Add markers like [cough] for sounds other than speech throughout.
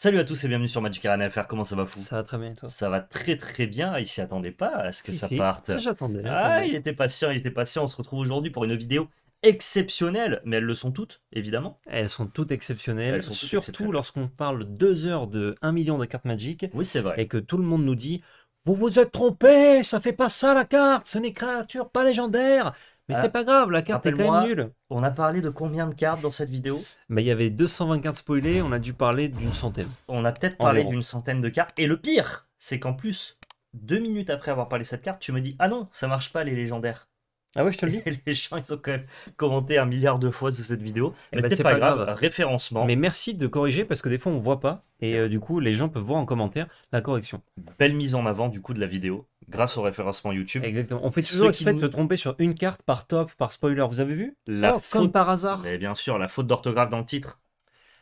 Salut à tous et bienvenue sur Magic Arena FR, comment ça va fou Ça va très bien et toi Ça va très très bien, il s'y attendait pas à ce que ça parte. Ah, j'attendais. Ah, il était patient, il était patient, on se retrouve aujourd'hui pour une vidéo exceptionnelle, mais elles le sont toutes, évidemment. Elles sont toutes exceptionnelles, surtout lorsqu'on parle deux heures de 1 million de cartes Magic. Oui, c'est vrai. Et que tout le monde nous dit Vous vous êtes trompé, ça fait pas ça la carte, ce n'est créature pas légendaire. Mais ah, c'est pas grave, la carte est quand même nulle. On a parlé de combien de cartes dans cette vidéo Mais il y avait 224 spoilés, on a dû parler d'une centaine. On a peut-être parlé d'une centaine de cartes. Et le pire, c'est qu'en plus, deux minutes après avoir parlé de cette carte, tu me dis Ah non, ça marche pas les légendaires. Ah ouais, je te le dis. [laughs] les gens, ils ont quand même commenté un milliard de fois sur cette vidéo. Eh Mais ben, c'est pas, grave. référencement. Mais merci de corriger parce que des fois on voit pas et euh, du coup les gens peuvent voir en commentaire la correction. Belle mise en avant du coup de la vidéo grâce au référencement YouTube. Exactement. On fait toujours exprès de se tromper sur une carte par top, par spoiler. Vous avez vu la oh, faute... Comme par hasard. Et bien sûr, la faute d'orthographe dans le titre.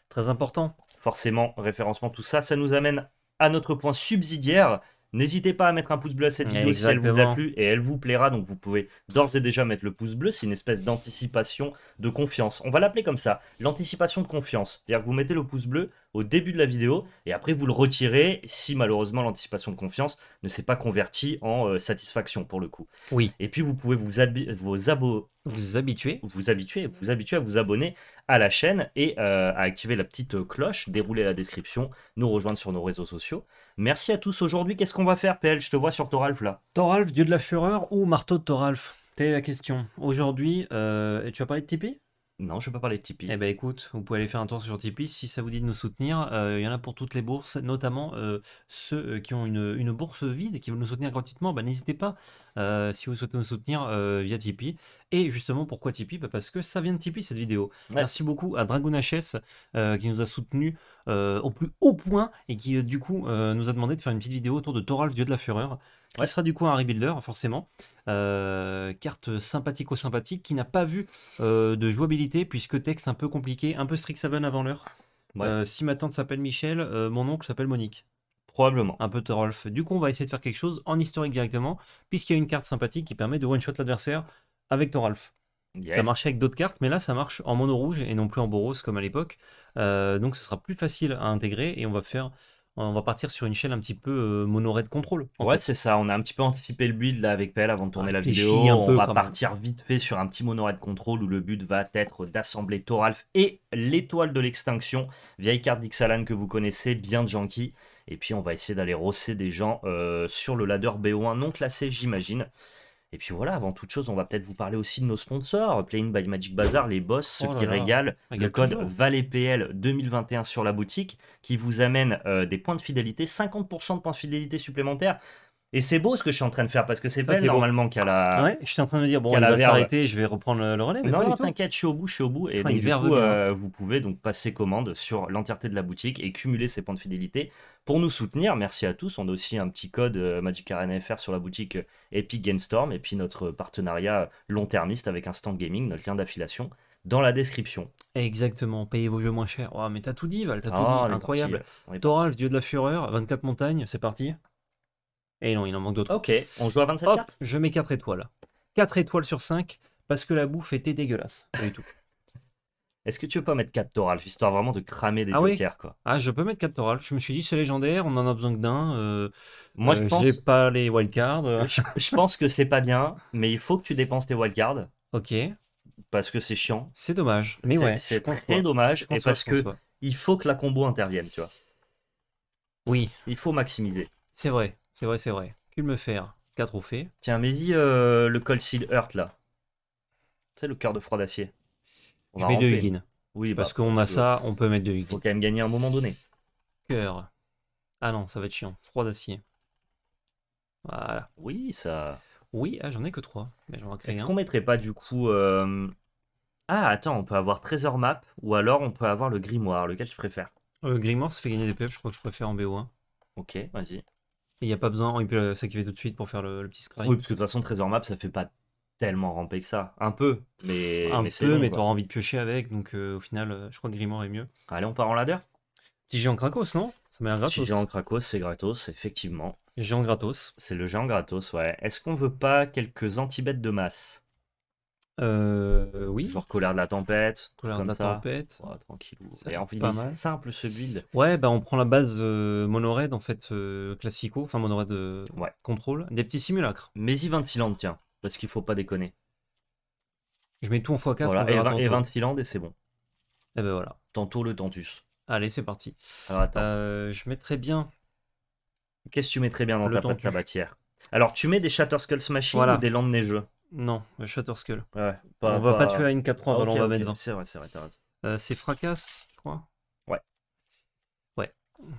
Très important. Forcément, référencement, tout ça, ça nous amène à notre point subsidiaire. N'hésitez pas à mettre un pouce bleu à cette vidéo si elle vous a plu et elle vous plaira. Donc vous pouvez d'ores et déjà mettre le pouce bleu. C'est une espèce d'anticipation de confiance. On va l'appeler comme ça, l'anticipation de confiance. C'est-à-dire que vous mettez le pouce bleu au début de la vidéo et après vous le retirez si malheureusement l'anticipation de confiance ne s'est pas convertie en euh, satisfaction pour le coup. Oui. Et puis vous pouvez vous, vos vous habituer. Vous habituer, vous habituer à vous abonner à la chaîne et euh, à activer la petite euh, cloche, dérouler la description, nous rejoindre sur nos réseaux sociaux. Merci à tous aujourd'hui. Qu'est-ce qu'on va faire, PL Je te vois sur Toralf là. Toralf, dieu de la fureur ou marteau de Toralf Telle est la question. Aujourd'hui, tu vas parler de Tipeee non, je ne vais pas parler de Tipeee. Eh ben écoute, vous pouvez aller faire un tour sur Tipeee si ça vous dit de nous soutenir. Euh, il y en a pour toutes les bourses, notamment euh, ceux euh, qui ont une, bourse vide et qui veulent nous soutenir gratuitement. Ben, N'hésitez pas, euh, si vous souhaitez nous soutenir euh, via Tipeee. Et justement, pourquoi Tipeee bah, Parce que ça vient de Tipeee cette vidéo. Merci beaucoup à Dragon HS euh, qui nous a soutenu au plus haut point et qui du coup nous a demandé de faire une petite vidéo autour de Thoralf Dieu de la Fureur. Qui sera du coup un rebuilder, forcément. carte sympathico-sympathique qui n'a pas vu de jouabilité, puisque texte un peu compliqué, un peu Strixhaven avant l'heure. si ma tante s'appelle Michel, mon oncle s'appelle Monique. Probablement. Un peu Torolf. Du coup, on va essayer de faire quelque chose en historique directement, puisqu'il y a une carte sympathique qui permet de one-shot l'adversaire avec Thoralf. Ça marchait avec d'autres cartes, mais là ça marche en mono rouge et non plus en boros comme à l'époque. Euh, donc ce sera plus facile à intégrer et on va faire, on va partir sur une chaîne un petit peu euh, mono red control. Ouais, c'est ça. On a un petit peu anticipé le build là avec Pelle avant de tourner ah, la vidéo. on va partir vite fait sur un petit mono de contrôle où le but va être d'assembler Thoralf et l'étoile de l'extinction, vieille carte d'Ixalan que vous connaissez bien de Janky et puis on va essayer d'aller rosser des gens euh, sur le ladder BO1 non classé, j'imagine. Et puis voilà, avant toute chose, on va peut-être vous parler aussi de nos sponsors. Playing by Magic Bazar les boss, ceux oh qui régalent. le code VALEPL 2021 sur la boutique qui vous amène euh, des points de fidélité, 50% de points de fidélité supplémentaires. Et c'est beau ce que je suis en train de faire parce que c'est pas normalement a la. Ouais, je suis en train de dire, bon, va je vais reprendre le, relais. non, non, t'inquiète, je suis au bout, je suis au bout. Et du coup, euh, vous pouvez donc passer commande sur l'entièreté de la boutique et cumuler ces points de fidélité pour nous soutenir. Merci à tous. On a aussi un petit code euh, Magic Arena sur la boutique euh, Epic Game Storm et puis notre partenariat long-termiste avec Instant Gaming, notre lien d'affiliation dans la description. Exactement, payez vos jeux moins chers. mais t'as tout dit, Val, t'as tout ah, dit, incroyable. Toralf, Dieu de la Fureur, 24 montagnes, c'est parti. Et non, il en manque d'autres. Ok, on joue à 27 Je mets 4 étoiles. 4 étoiles sur 5 parce que la bouffe était dégueulasse. Pas du tout. [laughs] Est-ce que tu veux pas mettre 4 torales, histoire vraiment de cramer des ah quoi Ah, je peux mettre 4 torales. Je me suis dit, c'est légendaire, on en a besoin que d'un. Euh, Moi, je euh, pense. J'ai pas les wildcards. [laughs] je, pense que c'est pas bien, mais il faut que tu dépenses tes wildcards. Ok. Parce que c'est chiant. C'est dommage. Mais ouais. C'est très dommage. Et parce que il faut que la combo intervienne, tu vois. Oui. Il faut maximiser. C'est vrai. C'est vrai, c'est vrai. Qu'il me faire 4 fait. Tiens, mais y euh, le Cold Seal Earth là. C'est le cœur de froid d'acier. On Je deux Oui, parce bah, qu'on a ça, on peut mettre deux Higgins. Faut quand même gagner à un moment donné. Cœur. Ah non, ça va être chiant. Froid d'acier. Voilà. Oui, ça. Oui, ah, j'en ai que trois. Mais j'en Est-ce qu'on mettrait pas du coup. Euh, ah, attends, on peut avoir Trésor Map ou alors on peut avoir le Grimoire. Lequel tu préfères Le euh, Grimoire, ça fait gagner des PF. je crois que je préfère en BO1. Ok, vas-y. Il n'y a pas besoin, il peut s'activer tout de suite pour faire le, petit scry. Oui, parce que de toute façon, Trésor Map, ça fait pas tellement ramper que ça. Un peu, mais. Un mais peu, mais t'auras envie de piocher avec, donc euh, au final, euh, je crois que Grimoire est mieux. Allez, on part en ladder Petit géant Krakos, non Ça m'a l'air gratos. Petit géant Krakos, c'est gratos, effectivement. Géant gratos. C'est le géant gratos, ouais. Est-ce qu'on veut pas quelques anti de masse euh, oui. Genre Colère de la Tempête. comme la Tempête. Ouais, simple ce build. Ouais, bah on prend la base euh, mono en fait, euh, classico, enfin monoraid de contrôle. Des petits simulacres. Mais y 26 landes, tiens, parce qu'il faut pas déconner. Je mets tout en x4. Voilà, et, 20, landes et c'est bon. Et eh ben voilà. Tantôt le Tantus. Allez, c'est parti. Alors attends. Euh, je mettrais bien. Qu'est-ce que tu mettrais bien dans ta, ta bâtière Alors tu mets des Shatter Skull Machine ou des Landes Neigeux non, shutter Skull. Ouais, on va pas, tuer à une 4-3, ah, C'est vrai, c'est vrai, euh, c'est Fracasse, je crois. Ouais. Ouais.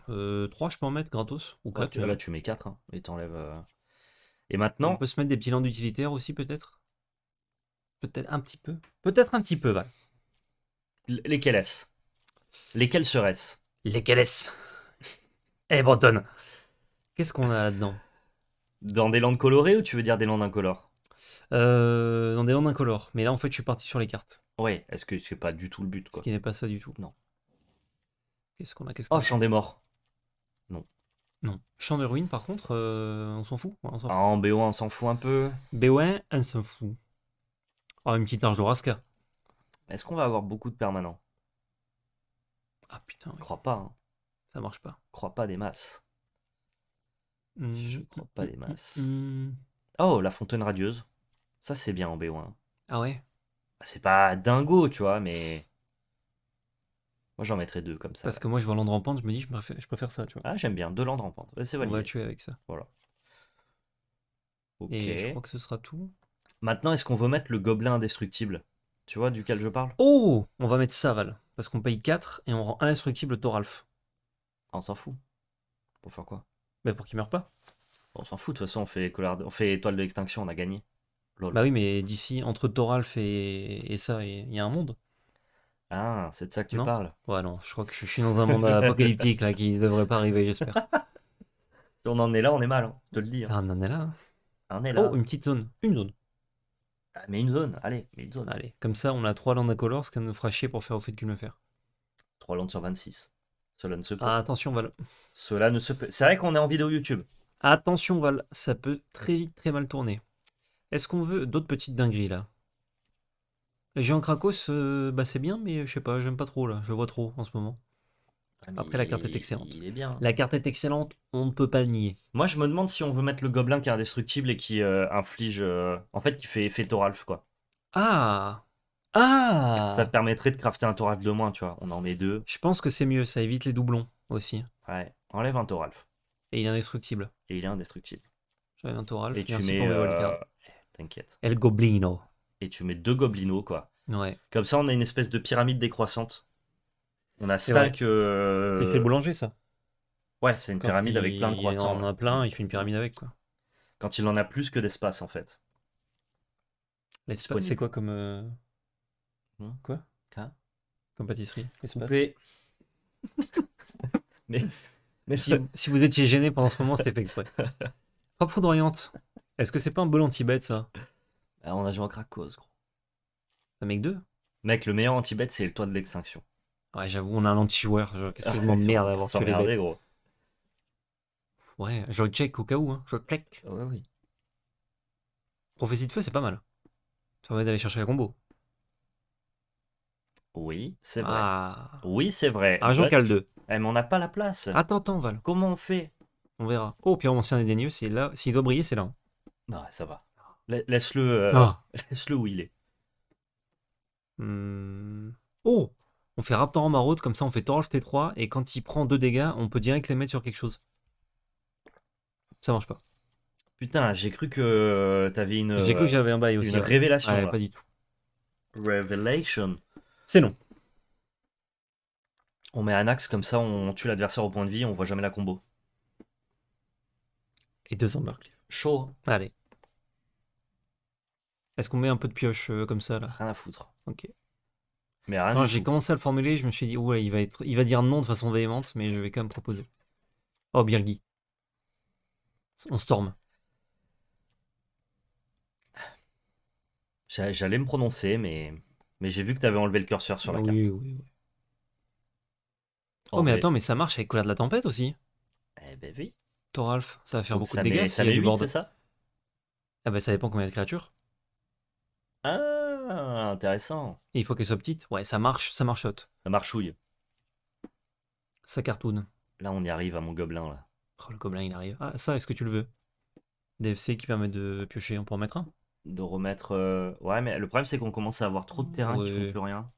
3, euh, je peux en mettre gratos. Ou 4, là, ah, bah, tu mets 4 hein, et t'enlèves. Euh. Et maintenant. On peut se mettre des petits bilans utilitaires aussi, peut-être Peut-être un petit peu. Peut-être un petit peu, Val. Lesquels est Les Lesquels seraient ce Lesquels est-ce [laughs] Eh, Breton Qu'est-ce qu'on a là-dedans Dans des landes colorées ou tu veux dire des landes incolores euh, dans des landes incolores. Mais là, en fait, je suis parti sur les cartes. Ouais, est-ce que c'est pas du tout le but quoi. Ce qui n'est pas ça du tout. Non. Qu'est-ce qu'on a Oh, champ des Morts. Non. Non. Champ de Ruines, par contre, euh, on s'en fout. Ah, en BO1, on s'en fout un peu. B1, on s'en fout. Oh, une petite arche Doraska. Est-ce qu'on va avoir beaucoup de permanents Ah putain, Je crois pas. Hein. ça marche pas. Hmm. Je crois pas des masses. Je crois pas des masses. Oh, la fontaine radieuse. Ça, c'est bien en b 1 Ah ouais bah, C'est pas dingo, tu vois, mais. Moi, j'en mettrais deux comme ça. Parce que moi, je vois en Rampante, je me dis, je préfère, ça, tu vois. Ah, j'aime bien, deux Land Rampante. C'est On va tuer avec ça. Voilà. Ok. je crois que ce sera tout. Maintenant, est-ce qu'on veut mettre le Gobelin Indestructible Tu vois duquel je parle Oh On va mettre ça, Val. Parce qu'on paye 4 et on rend indestructible Thoralf. Ah, on s'en fout. Pour faire quoi Mais pour qu'il meure pas. On s'en fout, de toute façon, on fait, on fait étoile de l'extinction, on a gagné. Bah oui, mais d'ici, entre Thoralf et, et ça, il y a un monde. Ah, c'est de ça que tu parles. Ouais, non, je crois que je suis dans un monde [laughs] apocalyptique là qui ne devrait pas arriver, j'espère. Si on en est là, on est mal, hein, je te le dis. Hein. Ah, on en est là. On est là. Oh, une petite zone. Une zone. Ah, Mais une zone, allez, une zone. Allez, comme ça, on a trois landes Colors, ce qui nous fera chier pour faire au fait qu'il me faire. Trois landes sur 26. Cela ne se peut. Ah, attention, Val. Cela ne se peut. C'est vrai qu'on est en vidéo YouTube. Attention, Val, ça peut très vite, très mal tourner. Est-ce qu'on veut d'autres petites dingueries là Géant Krakos, euh, bah c'est bien, mais je sais pas, j'aime pas trop là, je vois trop en ce moment. Ah, Après, la carte est excellente. Il bien. La carte est excellente, on ne peut pas le nier. Moi, je me demande si on veut mettre le gobelin qui est indestructible et qui euh, inflige. Euh, en fait, qui fait effet Thoralf, quoi. Ah Ah Ça permettrait de crafter un Thoralf de moins, tu vois. On en met deux. Je pense que c'est mieux, ça évite les doublons aussi. Ouais. Enlève un Thoralf. Et il est indestructible. Et il est indestructible. J'enlève un Thoralf, Et pour T'inquiète. El Goblino. Et tu mets deux gobelinos, quoi. Ouais. Comme ça, on a une espèce de pyramide décroissante. On a cinq. que... Euh, c'est fait boulanger, ça Ouais, c'est une pyramide avec plein de croissants. Il en a plein, il fait une pyramide avec, quoi. Quand il en a plus que d'espace, en fait. L'espace, c'est quoi comme. Euh, hein quoi comme pâtisserie. Coupé. [laughs] mais mais si, vous étiez gêné pendant ce moment, c'était fait exprès. [laughs] Pas foudroyante. Est-ce que c'est pas un bol anti-bet ça bah, on a joué en crack cause, gros. Un mec deux Mec, le meilleur anti-bet, c'est le toit de l'extinction. Ouais, j'avoue, on a un anti-joueur. Qu'est-ce que je m'emmerde d'avoir d'avoir que les bêtes. gros. Ouais, je check au cas où, hein. Je check. Ouais, oui. Prophétie de feu, c'est pas mal. Ça permet d'aller chercher la combo. Oui, c'est vrai. Ah. Oui, c'est vrai. Un ah, Jean 2. Eh, mais on n'a pas la place. Attends, attends, Val. Comment on fait On verra. Oh, puis on des dénieux, c'est là. S'il doit briller, c'est là. Hein. Non, ça va. Ah. Laisse-le euh, ah. [laughs] laisse-le où il est. Hmm. Oh On fait Raptor en maraude, comme ça on fait Torch T3, et quand il prend deux dégâts, on peut direct les mettre sur quelque chose. Ça marche pas. Putain, j'ai cru que t'avais une. J'ai cru que j'avais un bail aussi. Une révélation. pas du tout. Revelation. C'est non. On met un axe comme ça, on tue l'adversaire au point de vie, on voit jamais la combo. Et deux en meurtre. Chaud. Hein. Allez. Est-ce qu'on met un peu de pioche euh, comme ça là Rien à foutre. Ok. Mais rien Quand j'ai commencé à le formuler, je me suis dit, ouais, il va, être... il va dire non de façon véhémente, mais je vais quand même proposer. Oh, Birgi. On storm J'allais me prononcer, mais, mais j'ai vu que t'avais enlevé le curseur sur la carte. oui, oui, Oh, mais attends, mais ça marche avec couleur de la Tempête aussi. Eh ben oui. Ralph. Ça va faire beaucoup de dégâts. Ça ça Ah bah, ça dépend combien de créatures. Ah, intéressant. il faut qu'elle soit petite. Ouais, ça marche, ça marchotte. Ça marchouille. Ça cartoon. Là, on y arrive à mon gobelin, là. Oh, le gobelin, il arrive. Ah, ça, est-ce que tu le veux dfc qui permet de piocher, on peut en mettre un De remettre... Euh, ouais, mais le problème, c'est qu'on commence à avoir trop de terrain qui font plus rien.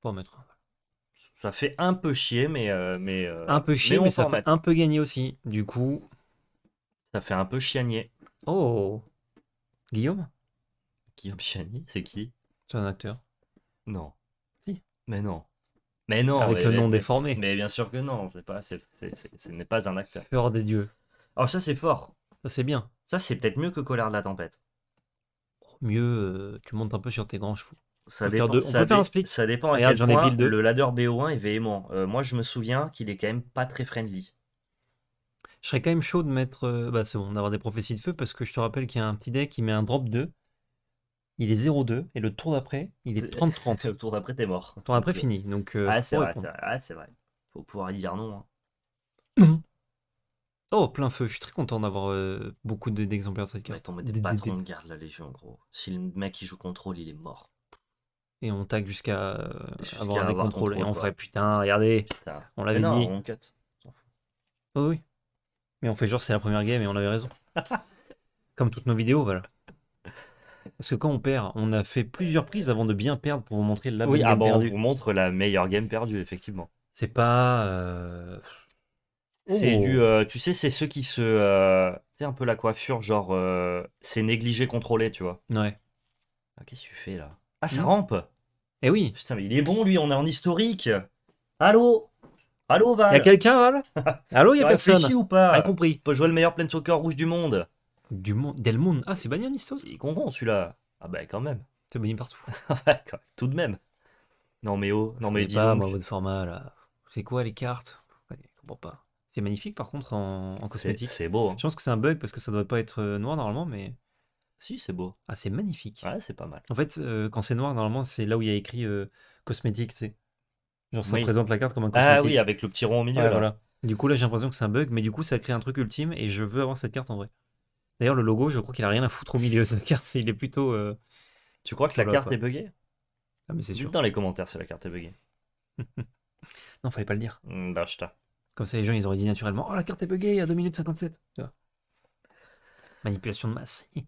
Pour mettre un ça fait un peu chier, mais. Euh, mais euh, un peu chier, mais, ça fait un peu gagner aussi. Du coup. Ça fait un peu chianier. Oh Guillaume Guillaume Chianier, c'est qui C'est un acteur. Non. Si. Mais non. Mais non. Avec le nom déformé. Mais bien sûr que non, c'est pas, c'est, ce n'est pas un acteur. hors des dieux. Alors oh, ça, c'est fort. Ça, c'est bien. Ça, c'est peut-être mieux que Colère de la tempête. Oh, mieux, euh, tu montes un peu sur tes grands chevaux ça dépend, ça, dépend quel le ladder BO1 est véhément. Euh, moi, je me souviens qu'il est quand même pas très friendly. Je serais quand même chaud de mettre. Euh, bah, c'est bon d'avoir des prophéties de feu parce que je te rappelle qu'il y a un petit deck qui met un drop 2. Il est 0-2 et le tour d'après, il est 30-30. [laughs] le tour d'après, t'es mort. Le tour d'après, fini. Donc, euh, ah, ah, c'est vrai, vrai. vrai. Faut pouvoir dire non. Hein. [coughs] Oh, plein feu, je suis très content d'avoir beaucoup d'exemplaires de cette carte. de garde la Légion, gros. Si le mec qui joue contrôle, il est mort et on tag jusqu'à euh, avoir des contrôles. Contrôle, et on ferait putain, regardez, on l'avait dit. On cut. oui. Mais on fait genre c'est la première game et on avait raison. [laughs] Comme toutes nos vidéos, voilà. Parce que quand on perd, on a fait plusieurs prises avant de bien perdre pour vous montrer la ah on vous montre la meilleure game perdue, effectivement. C'est pas. Euh, c'est du. Oh. Euh, tu sais, c'est ceux qui se. c'est un peu la coiffure, genre. c'est négligé, contrôlé, tu vois. Ouais. Ah, Qu'est-ce que tu fais là ah, ça rampe Eh oui Putain, mais il est bon, lui, on est en historique Allô Allô, Val Y'a quelqu'un, Val [laughs] Allô, y'a personne ou pas A compris. Peut jouer le meilleur plein soccer rouge du monde. Du monde Del monde Ah, c'est banni en Il est con, celui-là Ah bah, quand même C'est banni partout. [laughs] Tout de même Non, mais oh, non, mais dis moi, votre format, là. C'est quoi, les cartes Je comprends pas. C'est magnifique, par contre, en, cosmétique. C'est beau. Hein. Je pense que c'est un bug, parce que ça doit pas être euh, noir, normalement, mais... Si, c'est beau. Ah, c'est magnifique. Ouais, c'est pas mal. En fait, euh, quand c'est noir, normalement, c'est là où il y a écrit euh, cosmétique, tu sais. Genre, ça présente la carte comme un ah cosmétique. Ah oui, avec le petit rond au milieu. Du coup, là, j'ai l'impression que c'est un bug, mais du coup, ça crée un truc ultime et je veux avoir cette carte en vrai. D'ailleurs, le logo, je crois qu'il a rien à foutre au milieu de la carte. Il est plutôt. Euh, tu crois que la carte est buggée Ah, mais c'est dans les commentaires si la carte est buggée. [laughs] Non, fallait pas le dire. Hmm, bah, comme ça, les gens, ils auraient dit naturellement Oh, la carte est buggée à 2 minutes 57. Tu Manipulation de masse. [laughs]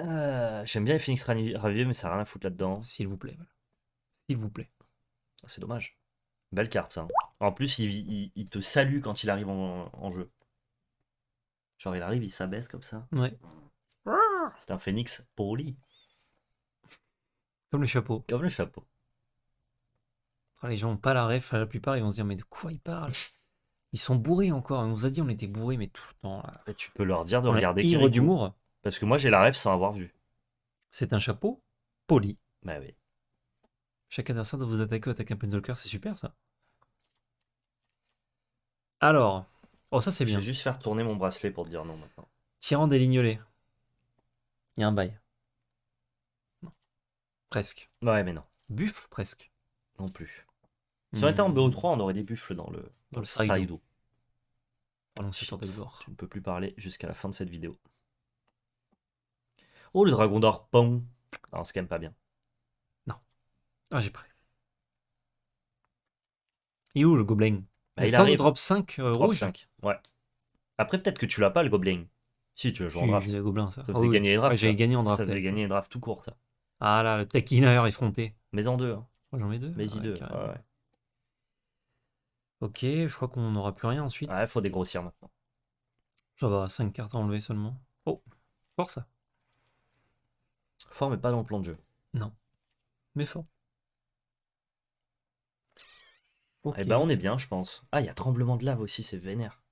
Euh, j'aime bien les Phoenix Ravier, mais ça n'a rien à foutre là-dedans. S'il vous plaît, S'il vous plaît. Ah, c'est dommage. Belle carte, ça. Hein. En plus, il, te salue quand il arrive en, jeu. Genre, il arrive, il s'abaisse comme ça. Ouais. C'est un phoenix poli. Comme le chapeau. Comme le chapeau. Les gens n'ont pas la ref, la plupart, ils vont se dire, mais de quoi il parle ils sont bourrés encore. On vous a dit on était bourrés, mais tout le temps. tu peux leur dire de regarder. Ivre d'humour. Parce que moi, j'ai la rêve sans avoir vu. C'est un chapeau poli. Bah oui. Chaque adversaire doit vous attaquer attaquer un cœur, c'est super ça. Alors, oh ça c'est bien. Je vais juste faire tourner mon bracelet pour te dire non maintenant. Tirant des lignolets. Il y a un bail. Non. Presque. Ouais, mais non. Buff, presque. Non plus. Si on était en hmm. BO3, on aurait des buffles dans le, dans le Stridou. ne peux plus parler jusqu'à la fin de cette vidéo. Oh, le dragon d'or, pong On c'est quand même pas bien. Non. Ah, j'ai pris. Et où le gobelin bah, Il, a arrive. drop 5 euh, rouge 5. Ouais. Après, peut-être que tu l'as pas, le gobelin. Si, tu veux jouer en draft. J'ai gobelin, ça. Ça faisait ah gagner les drafts. gagné en draft. Ça faisait gagner les drafts tout court, ça. Ah là, le tech-inner effronté. Mais en deux. Hein. J'en mets deux. Mais y ah deux. ouais. Ok, je crois qu'on n'aura plus rien ensuite. Ouais, faut dégrossir maintenant. Ça va, 5 cartes à enlever seulement. Oh, fort ça. Fort, mais pas dans le plan de jeu. Non, mais fort. Eh Et ben, on est bien, je pense. Ah, il y a tremblement de lave aussi, c'est vénère.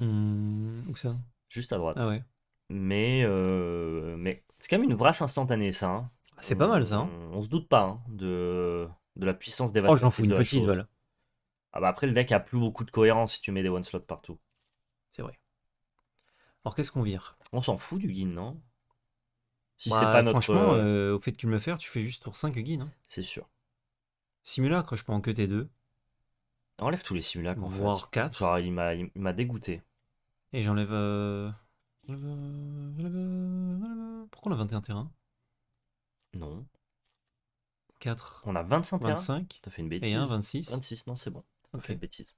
Mmh, où ça Juste à droite. Ah ouais. Mais, euh, mais c'est quand même une brasse instantanée, ça. Hein. C'est pas mal, ça. Hein. On, se doute pas hein, de, de la puissance des Oh, j'en fous une petite, voilà. Ah bah après, le deck a plus beaucoup de cohérence si tu mets des one slots partout. C'est vrai. Alors qu'est-ce qu'on vire On s'en fout du guin, non Si bah, c'est pas Franchement, euh, euh, au fait que tu me le faire, tu fais juste pour 5 guin. Hein. C'est sûr. Simulacre, je prends que tes deux. Enlève tous les simulacres. Voire 4. il m'a dégoûté. Et j'enlève. Euh, pourquoi on a 21 terrains Non. 4. On a 25 terrains. 25. T'as fait une bêtise. Et 1, 26. 26, non, c'est bon fait bêtise.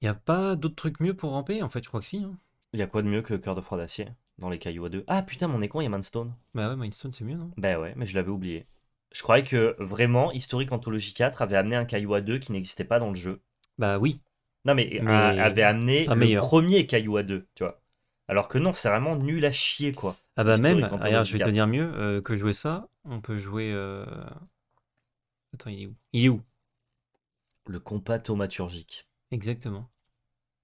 Il n'y a pas d'autre truc mieux pour ramper En fait, je crois que si. Hein. Il y a quoi de mieux que Cœur de Froid d'Acier dans les cailloux à deux Ah putain, mon con, il y a Mindstone. Bah ouais, Mindstone, c'est mieux, non Bah ouais, mais je l'avais oublié. Je croyais que vraiment, Historique Anthologie 4 avait amené un caillou à deux qui n'existait pas dans le jeu. Bah oui. Non, mais, euh, avait amené le premier caillou à deux, tu vois. Alors que non, c'est vraiment nul à chier, quoi. Ah bah même, je vais te dire mieux, euh, que jouer ça, on peut jouer. Euh, attends, il est où Il est où le compas thaumaturgique. Exactement.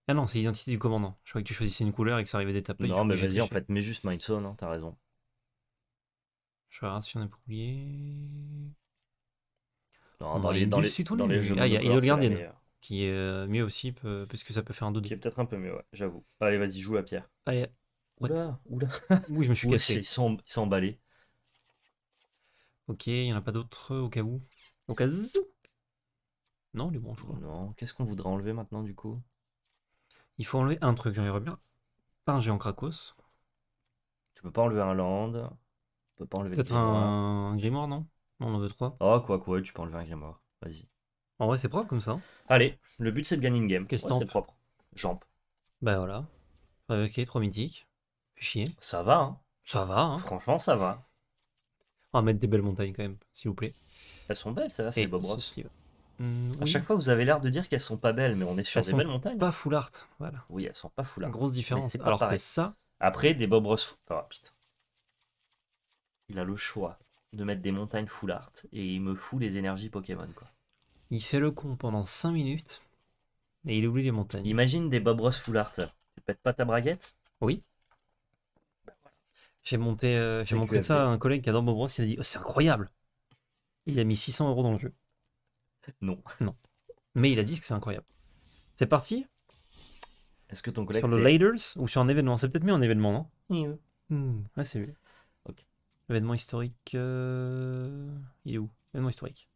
Ah non, c'est l'identité du commandant. Je croyais que tu choisissais une couleur et que ça arrivait d'étape. Non, mais vas dire en fait, mets juste Mindstone, hein, t'as raison. Je vais voir si on a oublié. Non, bah, dans, les, dans, les, dans les jeux. Ah, il y a le gardien qui est euh, mieux aussi, parce que ça peut faire un dodo. Qui est peut-être un peu mieux, ouais, j'avoue. Allez, vas-y, joue à Pierre. Allez. Oula, oula. Oui, je me suis cassé. ils sont emballés. Ok, il n'y en a pas d'autres au cas où. Au cas où. Non, du bon, Non, qu'est-ce qu'on voudrait enlever maintenant du coup Il faut enlever un truc, j'en bien. Pas un géant Krakos. Tu peux pas enlever un land. Tu peux pas enlever Peut-être un... grimoire, non on en veut trois. Ah, oh, quoi, quoi, tu peux enlever un grimoire. Vas-y. En vrai, c'est propre comme ça. Allez, le but c'est de gagner une game. Qu'est-ce que propre Jambe. Ben bah, voilà. Ok, trois mythiques. chier. Ça va, hein Ça va, hein Franchement, ça va. On va mettre des belles montagnes quand même, s'il vous plaît. Elles sont belles, ça va, c'est Bob Mm, à chaque fois, vous avez l'air de dire qu'elles sont pas belles, mais on est sur des belles montagnes. Pas full art, voilà. Oui, elles sont pas full art. Grosse différence. Alors que ça. Après, des Bob Ross. Oh, il a le choix de mettre des montagnes full art et il me fout les énergies Pokémon, quoi. Il fait le con pendant 5 minutes et il oublie les montagnes. Imagine des Bob Ross full art. Tu pètes pas ta braguette Oui. J'ai monté, euh, montré ça à un collègue qui adore Bob Ross. Il a dit oh, C'est incroyable Il a mis 600 euros dans le jeu. Non. [laughs] Non. Mais il a dit que c'est incroyable. C'est parti Est-ce que ton collègue. Sur le Laders ou sur un événement C'est peut-être mieux un événement, non oui. Ouais, hmm. ah, c'est lui. Ok. Événement historique. Euh, il est où Événement historique.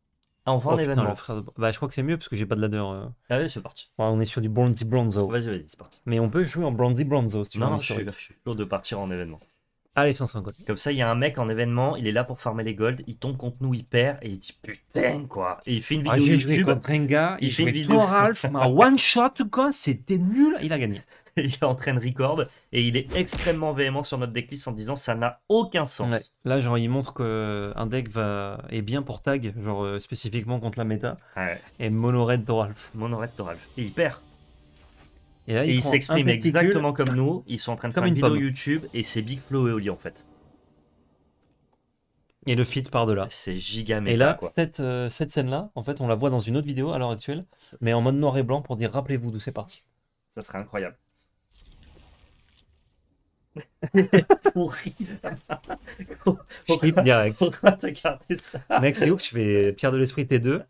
Ah, on va en oh, événement. Bah, je crois que c'est mieux parce que j'ai pas de ladder. Euh. Ah, oui, c'est parti. on est sur du Bronzy Bronzo. Vas-y, vas-y, c'est parti. Mais on peut jouer en Bronzy Bronzo si tu veux. Non, non, je suis sûr de partir en événement. Allez, Comme ça, il y a un mec en événement, il est là pour farmer les gold il tombe contre nous, il perd, et il dit putain quoi. il fait une ah, vidéo YouTube. il, fait une vidéo. Ralph, [laughs] un one shot quoi, c'était nul, il a gagné. [laughs] il est en train de record et il est extrêmement véhément sur notre decklist en disant ça n'a aucun sens. Là, genre, il montre que un deck va... est bien pour tag, genre euh, spécifiquement contre la méta. Et mono-red Ralph. mono Et il perd. Et il s'exprime exactement comme nous. Ils sont en train de faire une, une vidéo YouTube et c'est Big Flo et Oli en fait. Et le part de là. C'est giga Et là, euh, Cette, scène-là, en fait, on la voit dans une autre vidéo à l'heure actuelle, mais en mode noir et blanc pour dire rappelez-vous d'où c'est parti. Ça serait incroyable. Horrible. [laughs] [laughs] direct. Pourquoi t'as gardé ça Mec, c'est ouf, je fais Pierre de l'Esprit T2,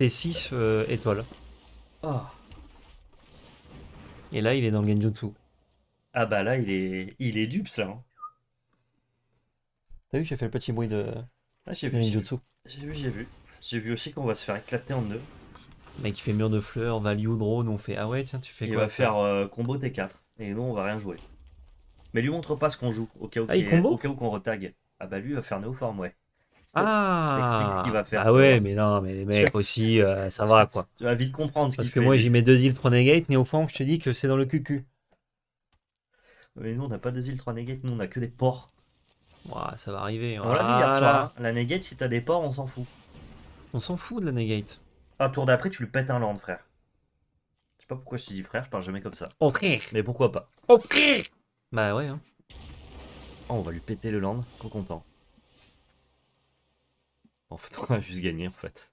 T6 étoiles. étoile. Oh. Et là, il est dans le Genjutsu. Ah bah là, il est, il est dupe, ça. Hein. T'as vu, j'ai fait le petit bruit de ah, j'ai vu, Genjutsu. J'ai vu, j'ai vu. J'ai vu aussi qu'on va se faire éclater en deux. Mec, il fait mur de fleurs, value, drone, on fait ah ouais, tiens, tu fais il Il va faire euh, combo T4, et nous, on va rien jouer. Mais lui montre pas ce qu'on joue, au cas où, ah, qu'on retague. Ah bah lui, il va faire Form, ouais. Ah, ah ouais, mais non, mais les mecs [laughs] aussi, euh, ça va quoi. Tu vas vite comprendre. Ce Parce que moi, j'y mets deux îles 3 au fond je te dis que c'est dans le Qq Mais nous, on n'a pas deux îles 3 negates nous, on a que des ports. ça va arriver. Hein. Ah la negate, si t'as des ports, on s'en fout. On s'en fout de la negate. Ah, un tour d'après, tu lui pètes un land, frère. Je sais pas pourquoi je te dis frère, je parle jamais comme ça. ok Mais pourquoi pas ok Bah ouais, hein. oh, on va lui péter le land, trop content. En fait, on a juste gagné, en fait.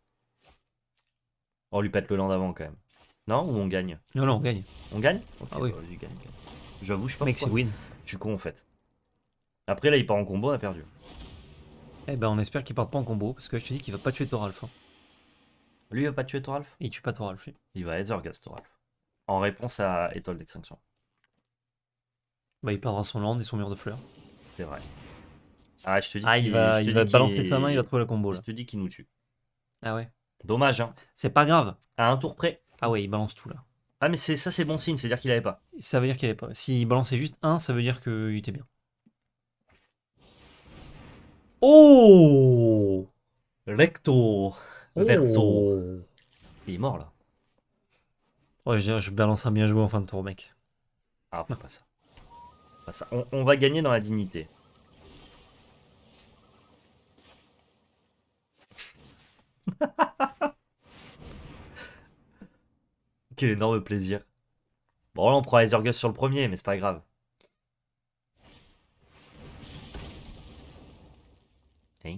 On lui pète le land avant, quand même. Non Ou on gagne Non, non, on gagne. On gagne Ah bah, oui. gagne, J'avoue, je sais pas Mec, c'est win. Je suis con, en fait. Après, là, il part en combo, on a perdu. Eh ben, on espère qu'il parte pas en combo, parce que je te dis qu'il va pas tuer Thoralf. Hein. Lui, il va pas tuer Thoralf Il tue pas Thoralf, Il va Thoralf. En réponse à Étoile d'Extinction. Bah, il perdra son land et son mur de fleurs. C'est vrai. Ah, je te dis. Ah, il, va, balancer sa main, il va trouver le combo. Là. Je te dis qu'il nous tue. Ah ouais. Dommage, hein. C'est pas grave. À un tour près. Ah ouais, il balance tout là. Ah, mais ça, c'est bon signe, c'est-à-dire qu'il avait pas. Ça veut dire qu'il avait pas. S'il balançait juste un, ça veut dire qu'il était bien. Oh Recto oh. Recto Il est mort là. Oh je, balance un bien joué en fin de tour, mec. Ah, pas ça. Pas ça. on va gagner dans la dignité. [laughs] Quel énorme plaisir. Bon, là, on prend les sur le premier, mais c'est pas grave. Hein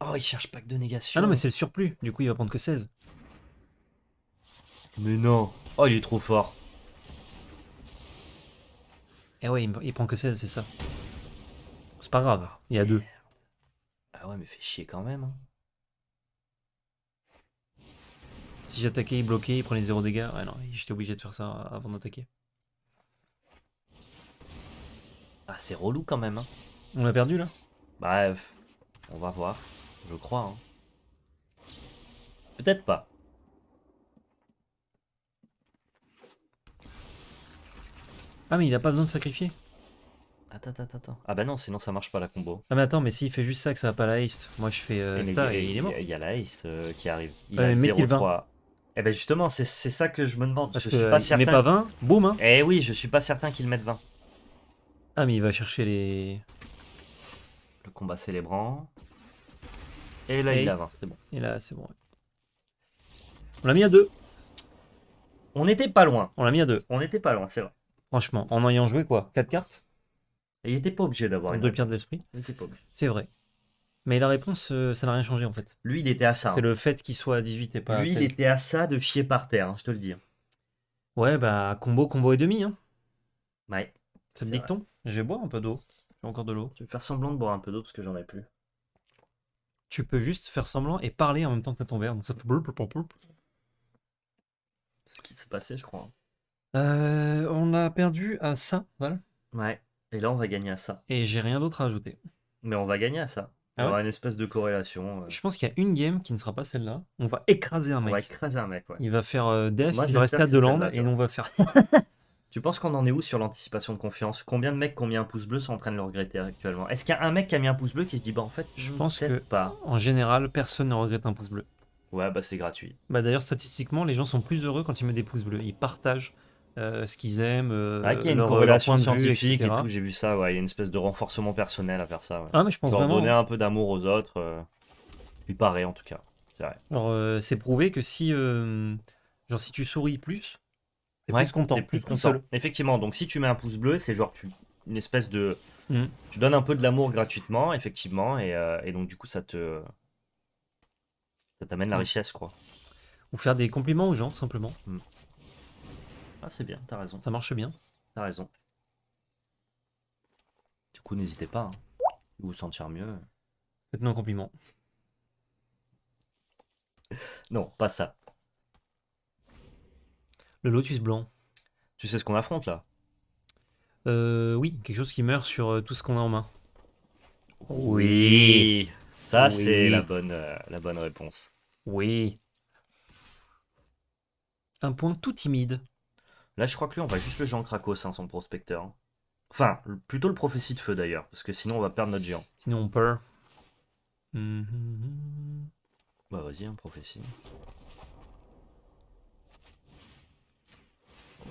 oh, il cherche pas que de négation. Ah non, mais c'est le surplus. Du coup, il va prendre que 16. Mais non. Oh, il est trop fort. Eh ouais, il, prend que 16, c'est ça. C'est pas grave. Il y a eh deux. Ah ouais, mais fais chier quand même. Hein. Si j'attaquais, il bloquait, il prenait zéro dégâts. Ouais, non, j'étais obligé de faire ça avant d'attaquer. Ah, c'est relou quand même. Hein. On l'a perdu là Bref bah, on va voir. Je crois. Hein. Peut-être pas. Ah, mais il a pas besoin de sacrifier. Attends, attends, attends. Ah bah non, sinon ça marche pas la combo. Ah mais attends, mais s'il fait juste ça, que ça va pas la haste. Moi je fais euh, eh, et il est mort. Il y a la haste euh, qui arrive. Il a 0, Eh ben justement, c'est ça que je me demande. Parce, que euh, met pas 20, boum hein. Eh oui, je suis pas certain qu'il mette 20. Ah mais il va chercher les... Le combat célébrant. Et là, il a 20, c'est bon. Et là, c'est bon. On l'a mis à 2. On était pas loin. On l'a mis à 2. On était pas loin, c'est vrai. Franchement, en ayant joué quoi 4 cartes et il n'était pas obligé d'avoir une. De pierre de l'esprit. C'est vrai. Mais la réponse, euh, ça n'a rien changé en fait. Lui, il était à ça. C'est hein. le fait qu'il soit à 18 et pas Lui, il était à ça de chier par terre, hein, je te le dis. Hein. Ouais, bah, combo, combo et demi. Hein. Ouais. Ça le dicton. Je vais boire un peu d'eau. J'ai encore de l'eau. Tu veux faire semblant de boire un peu d'eau parce que j'en ai plus. Tu peux juste faire semblant et parler en même temps que t'as ton verre. Donc ça C'est ce qui s'est passé, je crois. Euh, on a perdu à ça, voilà. Ouais. Et là, on va gagner à ça. Et j'ai rien d'autre à ajouter. Mais on va gagner à ça. On ah il y une espèce de corrélation. Euh. Je pense qu'il y a une game qui ne sera pas celle-là. On va écraser un mec. On va écraser un mec, ouais. Il va faire euh, Death, il va rester à Deland, et on va faire. [laughs] tu penses qu'on en est où sur l'anticipation de confiance Combien de mecs qui ont mis un pouce bleu sont en train de le regretter actuellement Est-ce qu'il y a un mec qui a mis un pouce bleu qui se dit, bah en fait, je pense que pas En général, personne ne regrette un pouce bleu. Ouais, bah c'est gratuit. Bah d'ailleurs, statistiquement, les gens sont plus heureux quand ils mettent des pouces bleus. Ils partagent euh, ce qu'ils aiment. Euh, ah, y a une leur, corrélation scientifique et tout, j'ai vu ça, il y a une espèce de renforcement personnel à faire ça. Ouais. Ah, mais je pense vraiment... donner un peu d'amour aux autres, lui euh, il paraît en tout cas. C'est c'est prouvé que si, genre, si tu souris plus, t'es plus content. Effectivement, donc si tu mets un pouce bleu, c'est genre tu... une espèce de. Hmm. Tu donnes un peu de l'amour gratuitement, effectivement, et, donc du coup ça te. Ça t'amène la hmm. richesse, quoi. Ou faire des compliments aux gens, simplement. Hmm. Ah, c'est bien, t'as raison. Ça marche bien. T'as raison. Du coup, n'hésitez pas. Vous hein. vous sentir mieux. Faites-nous un compliment. [laughs] non, pas ça. Le lotus blanc. Tu sais ce qu'on affronte là euh, Oui, quelque chose qui meurt sur euh, tout ce qu'on a en main. Oui, ça c'est la bonne, euh, la bonne réponse. Oui. Un point tout timide. Là, je crois que lui, on va juste le géant Krakos, hein, son prospecteur. Enfin, plutôt le prophétie de feu d'ailleurs, parce que sinon on va perdre notre géant. Sinon on perd. Bah vas-y, un hein, prophétie.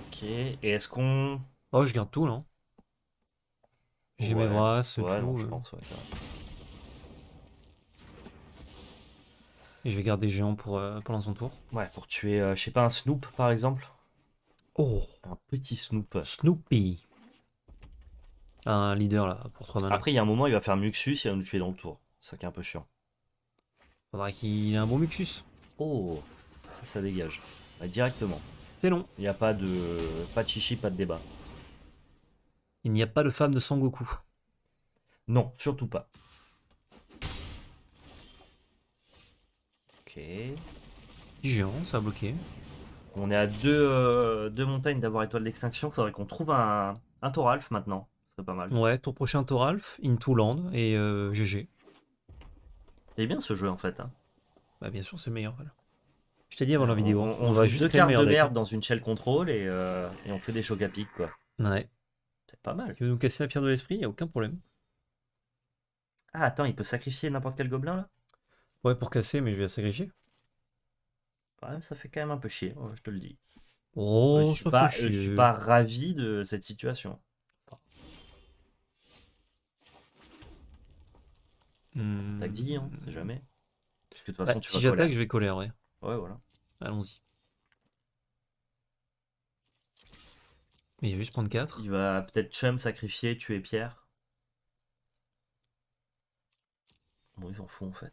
Ok, et est-ce qu'on... Oh, je garde tout, là. Hein. J'ai mes bras, ce ouais, je euh. pense, ouais, ça va. Et je vais garder géant pour, euh, pendant son tour. Ouais, pour tuer, euh, je sais pas, un Snoop par exemple. Oh. Un petit Snoop. Snoopy. Un leader là pour 3 minutes. Après, il y a un moment, il va faire Muxus et il va nous tuer dans le tour. Ça qui est un peu chiant. faudrait qu'il ait un bon Muxus. Oh, ça, ça dégage. Bah, directement. C'est long. Il n'y a pas de... pas de chichi, pas de débat. Il n'y a pas de femme de Goku. Non, surtout pas. Ok. Géant, ça a bloqué. On est à euh, deux, montagnes d'avoir étoile d'extinction. Faudrait qu'on trouve un, un Thoralf maintenant. Ce serait pas mal. Ouais, ton prochain Thoralf, Into Land et GG. Euh, c'est bien ce jeu en fait. Hein. Bah bien sûr, c'est le meilleur. Voilà. Je t'ai dit avant la vidéo. On, hein. va juste faire cartes merde dans une shell control euh, et, on fait des chocs à pic quoi. Ouais. C'est pas mal. Tu veux nous casser la pierre de l'esprit, y a aucun problème. Ah attends, il peut sacrifier n'importe quel gobelin là Ouais, pour casser, mais je vais sacrifier ça fait quand même un peu chier, euh, je te le dis. Oh, euh, je suis, euh, pas, ravi de cette situation. Hmm. T'as dit, hein, jamais. que de toute bah, façon, si j'attaque, je vais coller, ouais. Ouais, voilà. Allons-y. Mais il va juste prendre 4. Il va peut-être Chum sacrifier, tuer Pierre. Bon, ils s'en fout en fait.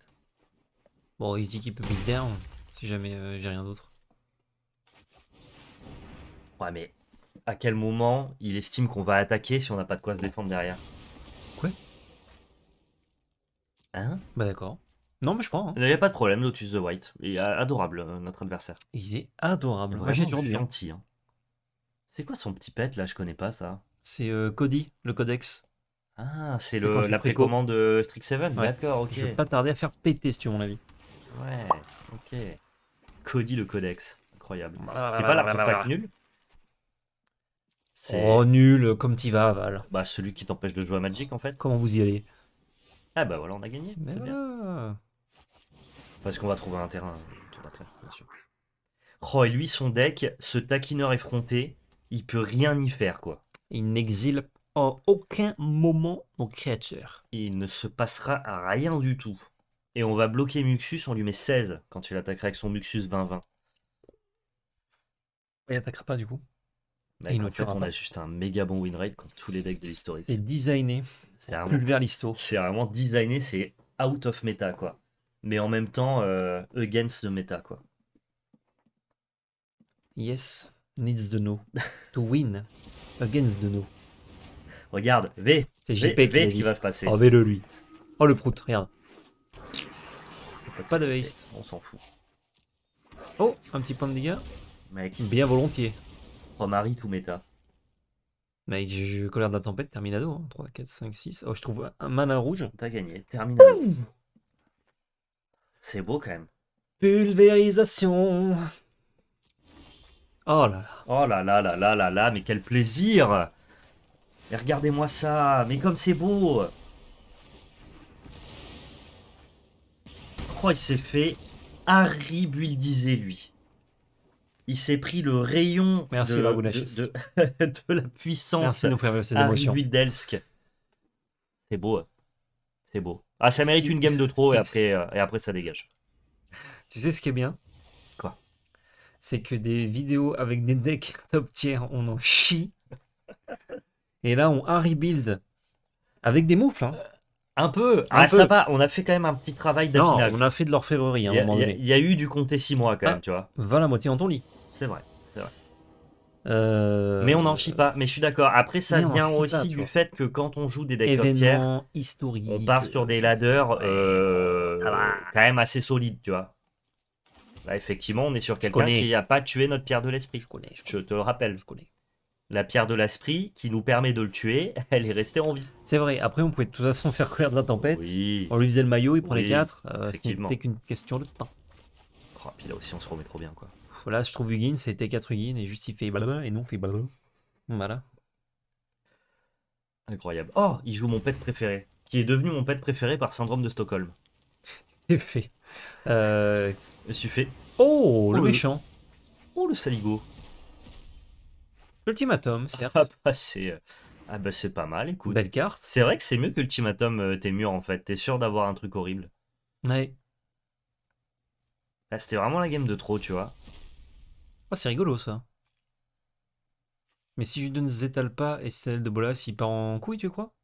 Bon, il se dit qu'il peut build down. Hein si jamais euh, j'ai rien d'autre. Ouais, mais à quel moment il estime qu'on va attaquer si on n'a pas de quoi se défendre derrière Quoi Hein Bah d'accord. Non, mais je prends. Hein. Il n'y a pas de problème, Lotus the White. Il est adorable, euh, notre adversaire. Il est adorable. Moi, j'ai toujours hein. gentil. Hein. C'est quoi son petit pet là Je connais pas ça. C'est euh, Cody, le codex. Ah, c'est le, la précommande de Strix 7 D'accord, ok. Je vais pas tarder à faire péter, si tu mon avis. Ouais, ok. Cody le Codex. Incroyable. c'est pas l'artefact nul Oh, nul, comme t'y vas, Val. Bah, celui qui t'empêche de jouer à Magic, en fait. Comment vous y allez Ah, bah voilà, on a gagné. Mais bien. Parce qu'on va trouver un terrain euh, tout d'après, bien sûr. Oh, et lui, son deck, ce taquineur effronté, il peut rien y faire, quoi. Il n'exile en aucun moment nos créatures. Il ne se passera rien du tout et on va bloquer Muxus, on lui met 16 quand il attaquera avec son Muxus 20-20. Il attaquera pas du coup. on a juste un méga bon win rate contre tous les decks de l'historique. C'est designé. C'est vraiment, l'histoire. C'est vraiment designé, c'est out of meta quoi. Mais en même temps, euh, against the meta quoi. Yes, needs the no. to win against the no. Regarde, V. C'est JP qui, ce qui va se passer. Oh, V le lui. Oh le prout, regarde. Pas de haste, on s'en fout. Oh, un petit point de dégâts. Mec. Bien volontiers. Romari tout méta. Mec, j'ai colère de la tempête, Terminado. 3, 4, 5, 6. Oh, je trouve un mana rouge. T'as gagné, Terminado. C'est beau quand même. Pulvérisation. Oh là là. Oh là là là là là là, mais quel plaisir. Et regardez-moi ça, mais comme c'est beau. crois il s'est fait disait lui. Il s'est pris le rayon Merci de, de, [laughs] de, la puissance C'est beau. Hein. C'est beau. Ah, ça mérite une game de trop et après, euh, et après ça dégage. Tu sais ce qui est bien Quoi C'est que des vidéos avec des decks top tiers, on en chie. et là, on Build avec des moufles. Hein. Un peu, ah, Ça on a fait quand même un petit travail Non, on a fait de l'orfèvrerie hein, à un moment donné. Il y, a eu du comté 6 mois quand ah, même, tu vois. Va la moitié en ton lit. C'est vrai, euh, Mais on n'en chie pas, mais je suis d'accord. Après, ça vient aussi du fait que quand on joue des decks tiers, on part sur des ladders euh, quand même assez solides, tu vois. Bah, effectivement, on est sur quelqu'un qui n'a pas tué notre pierre de l'esprit. Je connais. Je te le rappelle, je connais la pierre de l'esprit qui nous permet de le tuer, [laughs] elle est restée en vie. C'est vrai, après on pouvait de toute façon [laughs] faire courir de la tempête. Oui. On lui faisait le maillot, il prenait les quatre. Euh, c'était qu'une question de temps. Oh, puis là aussi on se remet trop bien quoi. Voilà, je trouve Huguin, c'était 4 Huguin et juste il fait et non fait blablabla. Voilà. Incroyable. Oh, il joue mon pet préféré, qui est devenu mon pet préféré par syndrome de Stockholm. [laughs] C'est fait. Euh... Je suis fait. Oh, le, oh, le méchant. Oh le saligo. Ultimatum, ah, certes. [laughs] Bah, euh, ah bah c'est pas mal, écoute. Belle carte. C'est vrai que c'est mieux qu'Ultimatum, Ultimatum, euh, t'es mûr en fait, t'es sûr d'avoir un truc horrible. Ouais. Ah, c'était vraiment la game de trop, tu vois. Ah, c'est rigolo ça. Mais si je lui donne Zetalpa et celle de Bolas, il part en couille, tu crois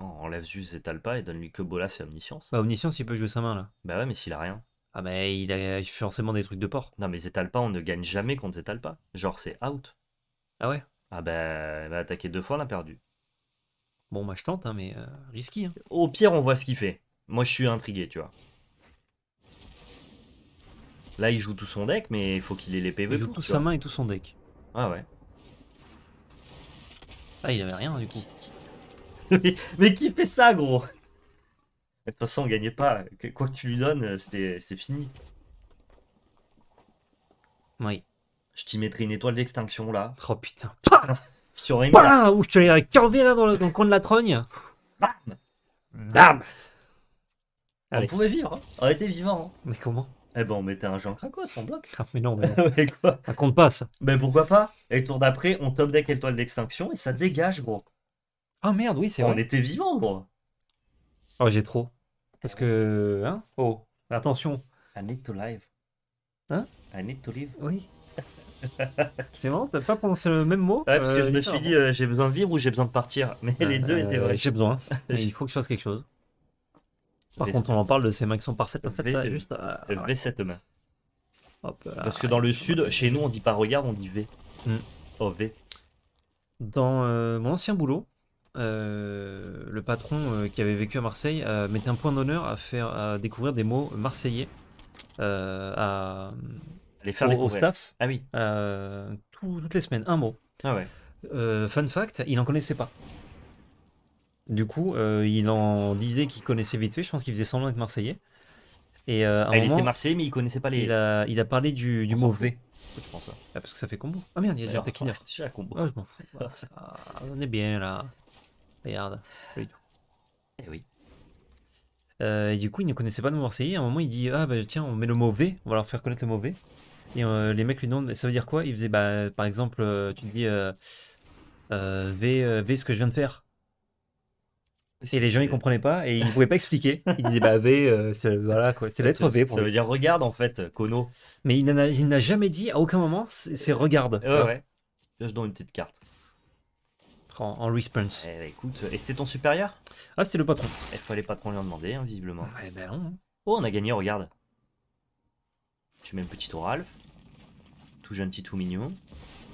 On oh, enlève juste Zetalpa et donne-lui que Bolas et Omniscience. Bah, Omniscience, il peut jouer sa main là. Bah ouais, mais s'il a rien. Ah, bah il a forcément des trucs de port. Non, mais Zetalpa, on ne gagne jamais contre Zetalpa. Genre, c'est out. Ah ouais Ah bah, elle va attaquer deux fois, on a perdu. Bon, bah je tente, hein, mais euh, risqué. hein. Au pire, on voit ce qu'il fait. Moi, je suis intrigué, tu vois. Là, il joue tout son deck, mais il faut qu'il ait les PV. Il joue toute sa main et tout son deck. Ah ouais. Ah, il avait rien hein, du coup. [laughs] mais, qui fait ça, gros De toute façon, on gagnait pas. Quoi que tu lui donnes, euh, c'est c'est fini. Oui. Je t'y mettrai une étoile d'extinction là. Oh putain. Sur une où je te l'ai curvé là dans le, coin de la trogne. Bam Bam On pouvait vivre. Hein. On était vivant. Hein. Mais comment Eh ben on mettait un jeu en Krakos, ah, mais non, [laughs] mais. mais quoi Ça compte pas, ça. Mais pourquoi pas Et le tour d'après, on top deck étoile d'extinction et ça dégage, gros. Ah merde, oui, c'est vrai. On était vivant, gros. Oh, j'ai trop. Parce que. Hein Oh, attention. I need to live. Hein I need to live. Oui. [laughs] C'est bon, t'as pas prononcé le même mot parce que euh, je me suis hein. dit, euh, j'ai besoin de vivre ou j'ai besoin de partir. Mais euh, les deux étaient vrais. J'ai besoin. [laughs] Il faut que je fasse quelque chose. Par contre, on en parle de ces mains qui sont parfaites. En fait, V- juste. V7 main. Parce que dans le sud, chez nous, on dit pas regarde, on dit V. Hmm. Oh, V. Dans mon ancien boulot, le patron qui avait vécu à Marseille mettait un point d'honneur à faire découvrir des mots marseillais à, faire au, les au staff. Ah oui. Euh, toutes les semaines, un mot. Ah ouais. Euh, fun fact, il n'en connaissait pas. Du coup, euh, il en disait qu'il connaissait vite fait. Je pense qu'il faisait semblant d'être marseillais. Et ah, il était marseillais, mais il connaissait pas les. Il a, il a parlé du, du ça ah, Parce que ça fait combo. Ah merde, il y a déjà un la combo. Ah, je m'en fous. [laughs] on est bien là. Regarde. Eh et oui. du coup, il ne connaissait pas le marseillais. À un moment, il dit Ah, bah tiens, on met le mauvais on va leur faire connaître le mauvais et euh, les mecs lui demandent, ça veut dire quoi Il faisait, bah, par exemple, euh, tu dis, euh, v, v, ce que je viens de faire. Et les gens ils comprenaient pas et ils pouvaient pas expliquer. Ils disaient bah V, c'est voilà quoi, V. ça veut dire regarde en fait, Kono. Mais il n'a jamais dit à aucun moment c'est regarde. Ouais, ouais. je donne une petite carte. En, oh, en, response. Eh, bah, écoute, et c'était ton supérieur Ah, c'était le patron. Il eh, fallait pas trop lui en demander, hein, visiblement. Ouais, bah non. Oh, on a gagné, regarde. Je mets un petit oral. Tout gentil, tout mignon.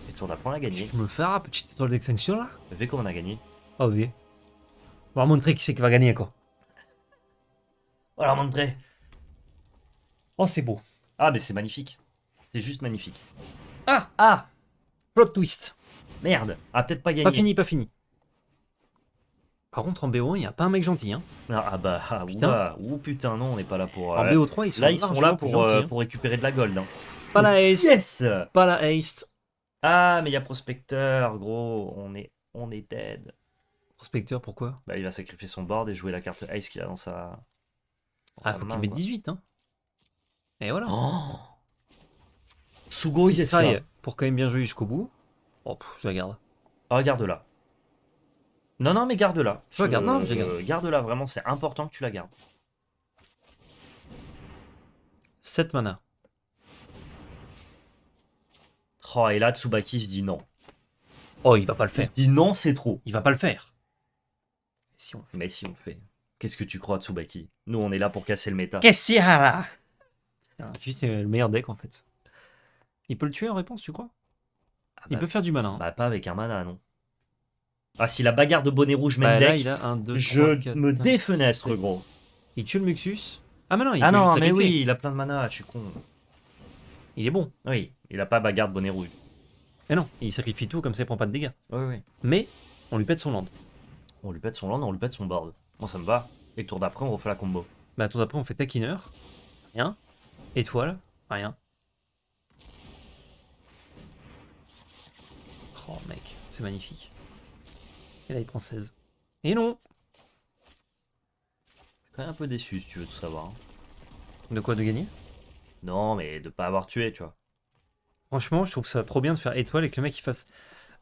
Et tour on à gagner. Je me faire un petit étoile d'extinction là Vu comment on a gagné. Ah oui. On va montrer qui c'est qui va gagner quoi. On va montrer. Oh c'est beau. Ah mais c'est magnifique. C'est juste magnifique. Ah Ah Plot twist. Merde. Ah peut-être pas gagné. Pas fini, pas fini. Par contre, en BO1, il n'y a pas un mec gentil. Hein. Ah, ah bah, ah, putain. Ouh, putain, non, on n'est pas là pour. En euh, BO3, ils sont là, ils là pour, euh, hein. pour récupérer de la gold. Hein. Pas la Ace. Yes pas la Ace. Ah, mais il y a Prospecteur, gros. On est, on est dead. Prospecteur, pourquoi Bah, il va sacrifier son board et jouer la carte Ace qu'il a dans sa. ah, faut qu'il mette 18, hein. Et voilà. Oh Sugo, il essaye pour quand même bien jouer jusqu'au bout. Hop oh, je regarde. garde. Ah, regarde là. Non, non, mais garde-la. Je garde, garde. Euh, la vraiment, c'est important que tu la gardes. 7 mana. Oh, et là, Tsubaki se dit non. Oh, il va pas le faire. Il se dit non, c'est trop. Il va pas le faire. Mais si on fait. Qu'est-ce que tu crois, Tsubaki Nous, on est là pour casser le méta. a Juste, c'est le meilleur deck, en fait. Il peut le tuer en réponse, tu crois ah Il bah peut faire du mana. Hein. Bah, pas avec un mana, non. Ah, si la bagarre de bonnet rouge bah, mène deck, je me défenestre, gros. Il tue le Muxus Ah, mais non, il Ah non, mais oui, il a plein de mana, je suis con. Il est bon. Oui, il a pas bagarre de bonnet rouge. Et eh non, il sacrifie tout, comme ça il prend pas de dégâts. Oui, oui. Mais on lui pète son land. On lui pète son land, on lui pète son board. Moi, ça me va. Et tour d'après, on refait la combo. Bah, tour d'après, on fait taquineur. Rien. Étoile. Rien. Oh, mec, c'est magnifique. Et là, il prend 16. Et non Je suis quand même un peu déçu, si tu veux tout savoir. Hein. De quoi De gagner Non, mais de pas avoir tué, tu vois. Franchement, je trouve ça trop bien de faire étoile et que le mec il fasse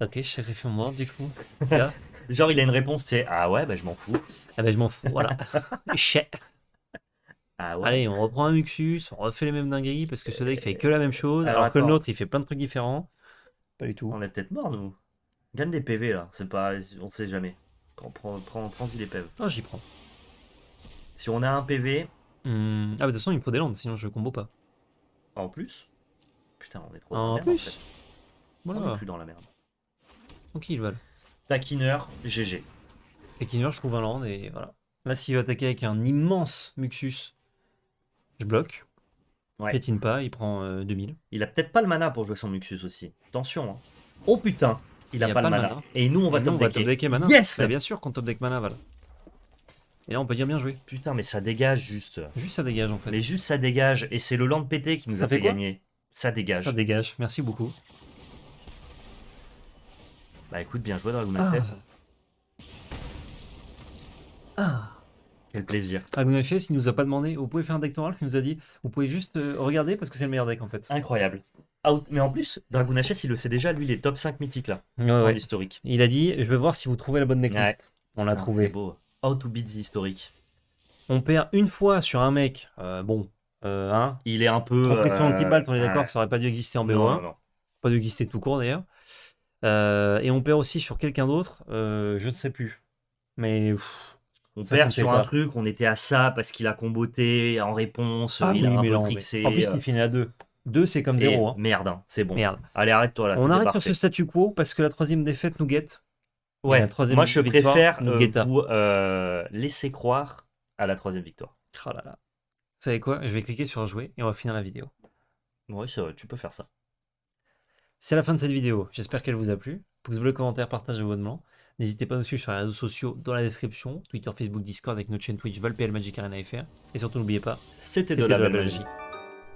Ok, chérif, mort mort du coup. [laughs] Genre, il a une réponse, c'est Ah ouais, bah je m'en fous. Ah bah je m'en fous, voilà. [laughs] Chet ah !»« Allez, on reprend un Muxus, on refait les mêmes dingueries parce que ce deck euh, fait que la même chose, euh, alors, alors que l'autre il fait plein de trucs différents. Pas du tout. On est peut-être mort, nous. Gagne des PV là, c'est pas. On sait jamais. Prends-y prend, PV. Ah, j'y prends. Si on a un PV. Hmm. Ah, bah, de toute façon, il me faut des landes, sinon je combo pas. Ah, en plus Putain, on est trop ah, en dans la merde. En plus fait. On est plus dans la merde. Ok, ils valent. Taquineur, GG. Taquineur, je trouve un land et voilà. Là, s'il va attaquer avec un immense Muxus, je bloque. Pétine pas, il prend 2000. Euh, il a peut-être pas le mana pour jouer son Muxus aussi. Attention. Hein. Oh putain il a pas, le mana. Et nous, on va top, Yes bah, Bien sûr qu'on top deck mana, voilà. Et là, on peut dire bien joué. Putain, mais ça dégage juste. Juste ça dégage en fait. Mais juste ça dégage. Et c'est le land pété qui nous a fait, gagner. Ça dégage. Ça dégage. Merci beaucoup. Bah écoute, bien joué dans ah. ah. Quel plaisir. Dragon il nous a pas demandé. Vous pouvez faire un deck normal, qui nous a dit vous pouvez juste euh, regarder parce que c'est le meilleur deck en fait. Incroyable. Mais en plus, Dragoon HS, il le sait déjà, lui, les top 5 mythiques là, ouais, Il a dit Je vais voir si vous trouvez la bonne necklace. On l'a ah, trouvé. Beau. How to beat the historique. On perd une fois sur un mec, euh, bon, euh, il est un peu. Compression euh, on est d'accord, ça aurait pas dû exister en BO1. Pas dû exister tout court d'ailleurs. Euh, et on perd aussi sur quelqu'un d'autre, je ne sais plus. Mais. on perd sur un truc, on était à ça parce qu'il a comboté en réponse, ah il a un peu En plus, il finit à deux. 2, c'est comme 0. Hein. Merde, hein, c'est bon. Merde. Allez, arrête-toi là. On arrête sur ce statu quo parce que la troisième défaite nous guette. Ouais, la troisième moi je préfère nous euh, euh, laisser croire à la troisième victoire. Oh là là. Vous savez quoi Je vais cliquer sur jouer et on va finir la vidéo. Ouais, tu peux faire ça. C'est la fin de cette vidéo. J'espère qu'elle vous a plu. Pouce le commentaire, partage abonnement. N'hésitez pas à nous suivre sur les réseaux sociaux dans la description Twitter, Facebook, Discord avec notre chaîne Twitch ValPL Magic Arena FR. Et surtout, n'oubliez pas, c'était de, la, magie.